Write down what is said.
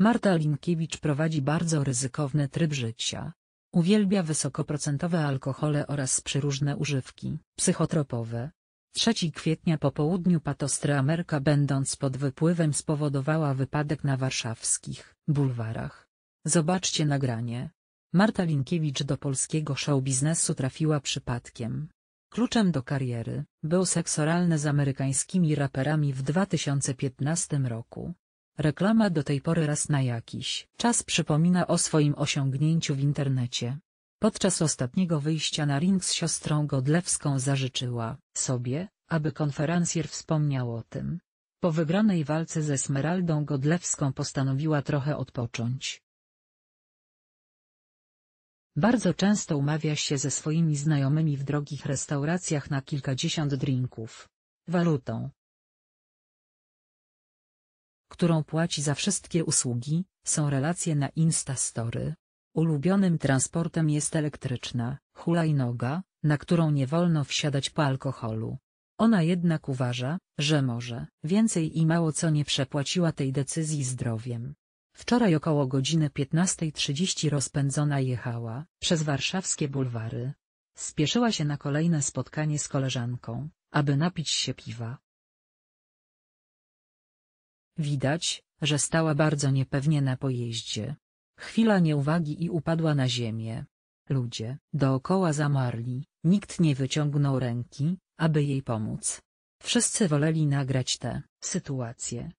Marta Linkiewicz prowadzi bardzo ryzykowny tryb życia. Uwielbia wysokoprocentowe alkohole oraz przyróżne używki psychotropowe. 3 kwietnia po południu Ameryka będąc pod wypływem spowodowała wypadek na warszawskich bulwarach. Zobaczcie nagranie. Marta Linkiewicz do polskiego show biznesu trafiła przypadkiem. Kluczem do kariery był seks oralny z amerykańskimi raperami w 2015 roku. Reklama do tej pory raz na jakiś czas przypomina o swoim osiągnięciu w internecie. Podczas ostatniego wyjścia na ring z siostrą Godlewską zażyczyła sobie, aby konferencjer wspomniał o tym. Po wygranej walce ze Smeraldą Godlewską postanowiła trochę odpocząć. Bardzo często umawia się ze swoimi znajomymi w drogich restauracjach na kilkadziesiąt drinków. Walutą, którą płaci za wszystkie usługi, są relacje na Instastory. Ulubionym transportem jest elektryczna, hulajnoga, na którą nie wolno wsiadać po alkoholu. Ona jednak uważa, że może więcej i mało co nie przepłaciła tej decyzji zdrowiem. Wczoraj około godziny 15.30 rozpędzona jechała przez warszawskie bulwary. Spieszyła się na kolejne spotkanie z koleżanką, aby napić się piwa. Widać, że stała bardzo niepewnie na pojeździe. Chwila nieuwagi i upadła na ziemię. Ludzie dookoła zamarli, nikt nie wyciągnął ręki, aby jej pomóc. Wszyscy woleli nagrać tę sytuację,